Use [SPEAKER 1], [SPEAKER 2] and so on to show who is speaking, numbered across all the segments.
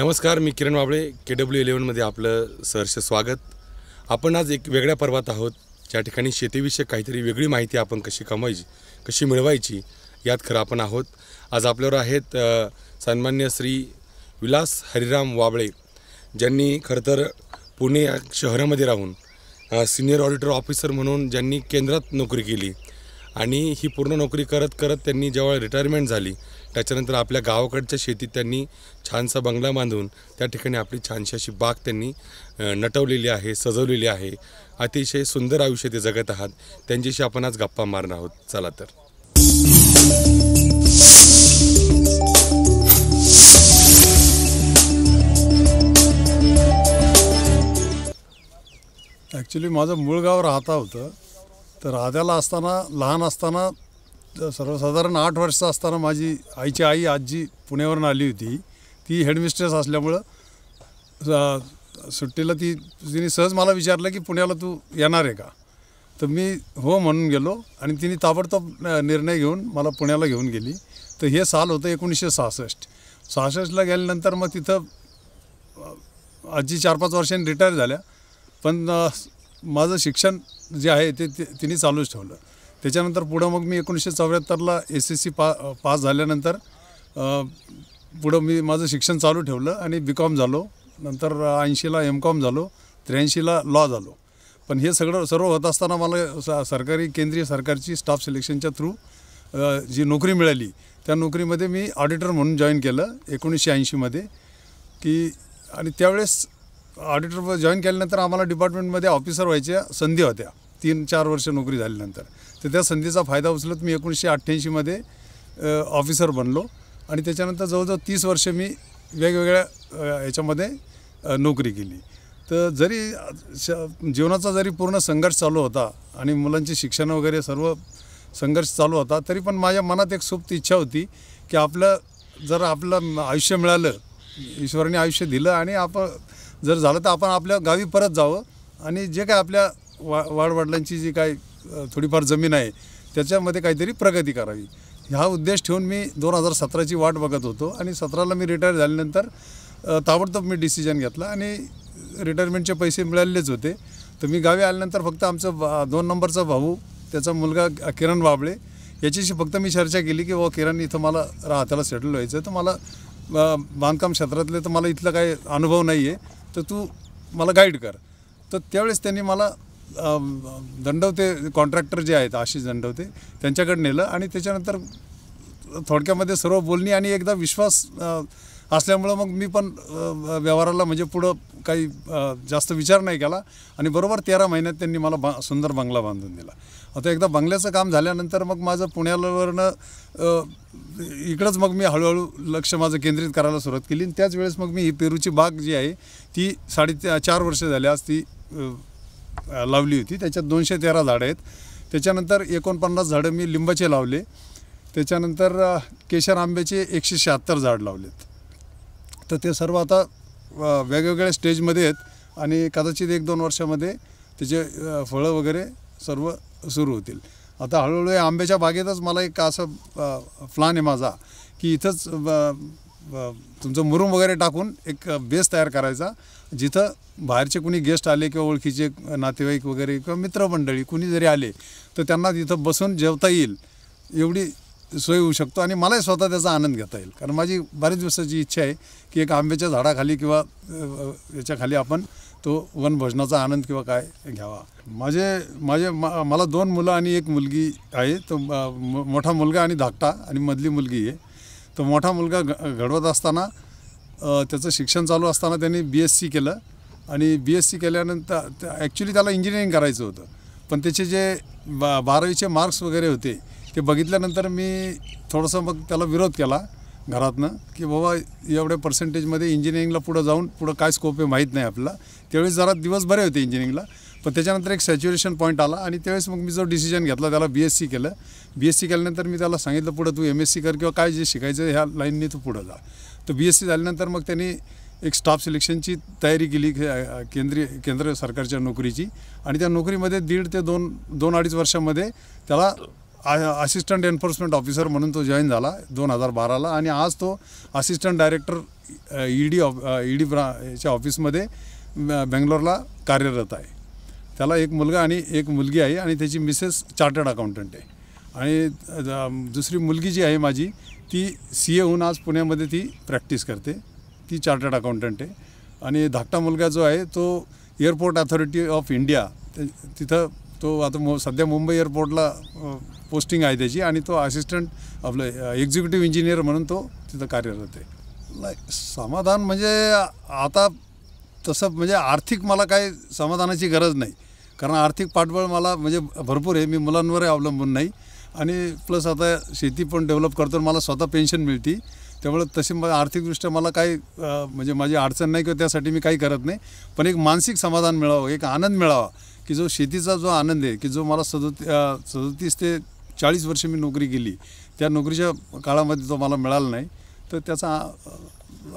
[SPEAKER 1] नमस्कार मी किरण वाबळे के डब्ल्यू इलेवनमध्ये आपलं सहर्ष स्वागत आपण आज एक वेगळ्या पर्वात आहोत ज्या ठिकाणी शेतीविषयक काहीतरी वेगळी माहिती आपण कशी कमवायची कशी मिळवायची यात खरं आपण आहोत आज आपल्यावर आहेत सन्मान्य श्री विलास हरिराम वाबळे ज्यांनी खरं तर पुणे शहरामध्ये राहून सिनियर ऑडिटर ऑफिसर म्हणून ज्यांनी केंद्रात नोकरी केली आणि ही पूर्ण नोकरी करत करत त्यांनी जेव्हा रिटायरमेंट झाली त्याच्यानंतर आपल्या गावाकडच्या शेतीत त्यांनी छानसा बंगला बांधून त्या ठिकाणी आपली छानशी अशी बाग त्यांनी नटवलेली आहे सजवलेली आहे अतिशय सुंदर आयुष्य ते जगत आहात त्यांच्याशी आपण आज गप्पा मारणार आहोत चला तर
[SPEAKER 2] ॲक्च्युली माझं मूळ गाव राहता होतं तर राधाला असताना लहान असताना सर्वसाधारण आठ वर्ष असताना माझी आईची आई आजी पुण्यावरून आली होती ती हेडमिस्ट्रेस असल्यामुळं सुट्टीला ती तिने सहज मला विचारलं की पुण्याला तू येणार आहे का तर मी हो म्हणून गेलो आणि तिने ताबडतोब निर्णय घेऊन मला पुण्याला घेऊन गेली तर हे साल होतं एकोणीसशे सहासष्ट सहासष्टला गेल्यानंतर मग तिथं आजी चार पाच वर्षांनी रिटायर झाल्या पण माझं शिक्षण जे आहे ते तिने चालूच ठेवलं त्याच्यानंतर पुढं मग मी एकोणीसशे चौऱ्याहत्तरला एस एस सी पा पास झाल्यानंतर पुढं मी माझं शिक्षण चालू ठेवलं आणि बी कॉम झालो नंतर ऐंशीला एम कॉम झालो त्र्याऐंशीला लॉ झालो पण हे सगळं सर्व होत असताना मला स सरकारी केंद्रीय सरकारची स्टाफ सिलेक्शनच्या थ्रू जी नोकरी मिळाली त्या नोकरीमध्ये मी ऑडिटर म्हणून जॉईन केलं एकोणीसशे ऐंशीमध्ये की आणि त्यावेळेस ऑडिटर जॉईन केल्यानंतर आम्हाला डिपार्टमेंटमध्ये ऑफिसर व्हायच्या संधी होत्या तीन चार वर्ष नोकरी झाल्यानंतर तर त्या संधीचा फायदा उचलत मी एकोणीसशे अठ्ठ्याऐंशीमध्ये ऑफिसर बनलो आणि त्याच्यानंतर जवळजवळ तीस वर्ष मी वेगवेगळ्या याच्यामध्ये नोकरी केली तर जरी जीवनाचा जरी पूर्ण संघर्ष चालू होता आणि मुलांची शिक्षण वगैरे सर्व संघर्ष चालू होता तरी पण माझ्या मनात एक सुप्त इच्छा होती की आपलं जर आपलं आयुष्य मिळालं ईश्वराने आयुष्य दिलं आणि आपण जर झालं तर आपण आपल्या गावी परत जावं आणि जे काय आपल्या वा वाडवडिलांची जी काय थोडीफार जमीन आहे त्याच्यामध्ये काहीतरी प्रगती करावी हा उद्देश ठेवून मी दोन हजार सतराची वाट बघत होतो आणि सतराला मी रिटायर झाल्यानंतर ताबडतोब मी डिसिजन घेतला आणि रिटायरमेंटचे पैसे मिळालेच होते तर मी गावी आल्यानंतर फक्त आमचं दोन नंबरचा भाऊ त्याचा मुलगा किरण बाबळे याच्याशी फक्त मी चर्चा केली की व किरण इथं मला राहत्याला सेटल व्हायचं तर मला बांधकाम क्षेत्रातले तर मला इथलं काही अनुभव नाही आहे तर तू मला गाईड कर तर त्यावेळेस त्यांनी मला दंडवते कॉन्ट्रॅक्टर जे आहेत आशिष दंडवते त्यांच्याकडे नेलं आणि त्याच्यानंतर थोडक्यामध्ये सर्व बोलणी आणि एकदा विश्वास असल्यामुळं मग मी पण व्यवहाराला म्हणजे पुढं काही जास्त विचार नाही केला आणि बरोबर तेरा महिन्यात त्यांनी मला बा सुंदर बंगला बांधून दिला आता एकदा बंगल्याचं काम झाल्यानंतर मग माझं पुण्यावरनं इकडंच मग मी हळूहळू लक्ष माझं केंद्रित करायला सुरुवात केली आणि त्याच वेळेस मग मी ही पेरूची बाग जी आहे ती साडे चार वर्ष झाली आज ती लावली होती त्याच्यात दोनशे तेरा झाडं आहेत त्याच्यानंतर एकोणपन्नास झाडं मी लिंबाचे लावले त्याच्यानंतर केशर आंब्याचे एकशे शहात्तर झाड लावलेत तर ते सर्व आता वेगवेगळ्या स्टेजमध्ये आहेत आणि कदाचित एक दोन वर्षामध्ये त्याचे फळं वगैरे सर्व सुरू होतील आता हळूहळू या आंब्याच्या बागेतच मला एक असं प्लान आहे माझा की इथंच तुमचं मुरूम वगैरे टाकून एक बेस तयार करायचा जिथं बाहेरचे कुणी गेस्ट आले किंवा ओळखीचे नातेवाईक वगैरे किंवा मित्रमंडळी कुणी जरी आले तर त्यांना तिथं बसून जेवता येईल एवढी सोय होऊ शकतो आणि मलाही स्वतः त्याचा आनंद घेता येईल कारण माझी बऱ्याच दिवसाची इच्छा आहे की एक आंब्याच्या झाडाखाली किंवा याच्याखाली आपण तो वनभोजनाचा आनंद किंवा काय घ्यावा माझे माझे मा मला दोन मुलं आणि एक मुलगी आहे तो मोठा मुलगा आणि धाकटा आणि मधली मुलगी आहे तो मोठा मुलगा घडवत असताना त्याचं शिक्षण चालू असताना त्यांनी बी एस सी केलं आणि बी एस सी केल्यानंतर ॲक्च्युली त्याला इंजिनिअरिंग करायचं होतं पण त्याचे जे बा बारावीचे मार्क्स वगैरे होते ते बघितल्यानंतर मी थोडंसं मग त्याला विरोध केला घरातनं की बाबा एवढ्या पर्सेंटेजमध्ये इंजिनिअरिंगला पुढं जाऊन पुढं काय स्कोप आहे माहीत नाही आपल्याला त्यावेळेस जरा दिवस बरे होते इंजिनिअरिंगला पण त्याच्यानंतर एक सॅच्युरेशन पॉईंट आला आणि त्यावेळेस मग मी जो डिसिजन घेतला त्याला बी एस सी केलं बी एस सी केल्यानंतर मी त्याला सांगितलं पुढं तू एम एस सी कर किंवा काय जे शिकायचं ह्या लाईनने तू पुढं जा तर बी एस सी झाल्यानंतर मग त्यांनी एक स्टाफ सिलेक्शनची तयारी केली केंद्रीय केंद्र सरकारच्या नोकरीची आणि त्या नोकरीमध्ये दीड ते दोन दोन अडीच वर्षामध्ये त्याला असिस्टंट एन्फोर्समेंट ऑफिसर म्हणून तो जॉईन झाला दोन हजार बाराला आणि आज तो assistant director e ED of D e ब्राच्या ऑफिसमध्ये बेंगलोरला कार्यरत आहे त्याला एक मुलगा आणि एक मुलगी आहे आणि त्याची मिसेस चार्टर्ड अकाउंटंट आहे आणि दुसरी मुलगी जी आहे माझी ती सी एहून होऊन आज पुण्यामध्ये ती प्रॅक्टिस करते ती चार्टर्ड अकाउंटंट आहे आणि धाकटा मुलगा जो आहे तो एअरपोर्ट अथॉरिटी ऑफ इंडिया तिथं तो आता मु सध्या मुंबई एअरपोर्टला पोस्टिंग आहे त्याची आणि तो असिस्टंट आपलं एक्झिक्युटिव्ह इंजिनियर म्हणून तो तिथं कार्यरत आहे नाही समाधान म्हणजे आता तसं म्हणजे आर्थिक मला काही समाधानाची गरज नाही कारण आर्थिक पाठबळ मला म्हणजे भरपूर आहे मी मुलांवरही अवलंबून नाही आणि प्लस आता शेती पण डेव्हलप करतो मला स्वतः पेन्शन मिळते त्यामुळे तशी मग आर्थिकदृष्ट्या मला काही म्हणजे माझी अडचण नाही किंवा त्यासाठी मी काही करत नाही पण एक मानसिक समाधान मिळावं एक आनंद मिळावा की जो शेतीचा जो आनंद आहे की जो मला सदोती सदोतीस ते चाळीस वर्ष मी नोकरी केली त्या नोकरीच्या काळामध्ये तो मला मिळाला नाही तर त्याचा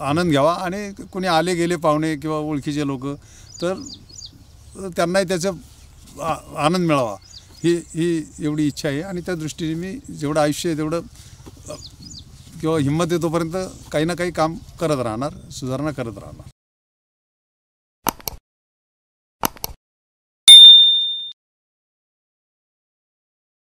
[SPEAKER 2] आनंद घ्यावा आणि कोणी आले गेले पाहुणे किंवा ओळखीचे लोक तर त्यांनाही त्याचा आनंद मिळावा ही ही एवढी इच्छा आहे आणि त्या दृष्टीने मी जेवढं आयुष्य आहे तेवढं किंवा हिंमत येतोपर्यंत काही ना काही काम करत राहणार सुधारणा करत राहणार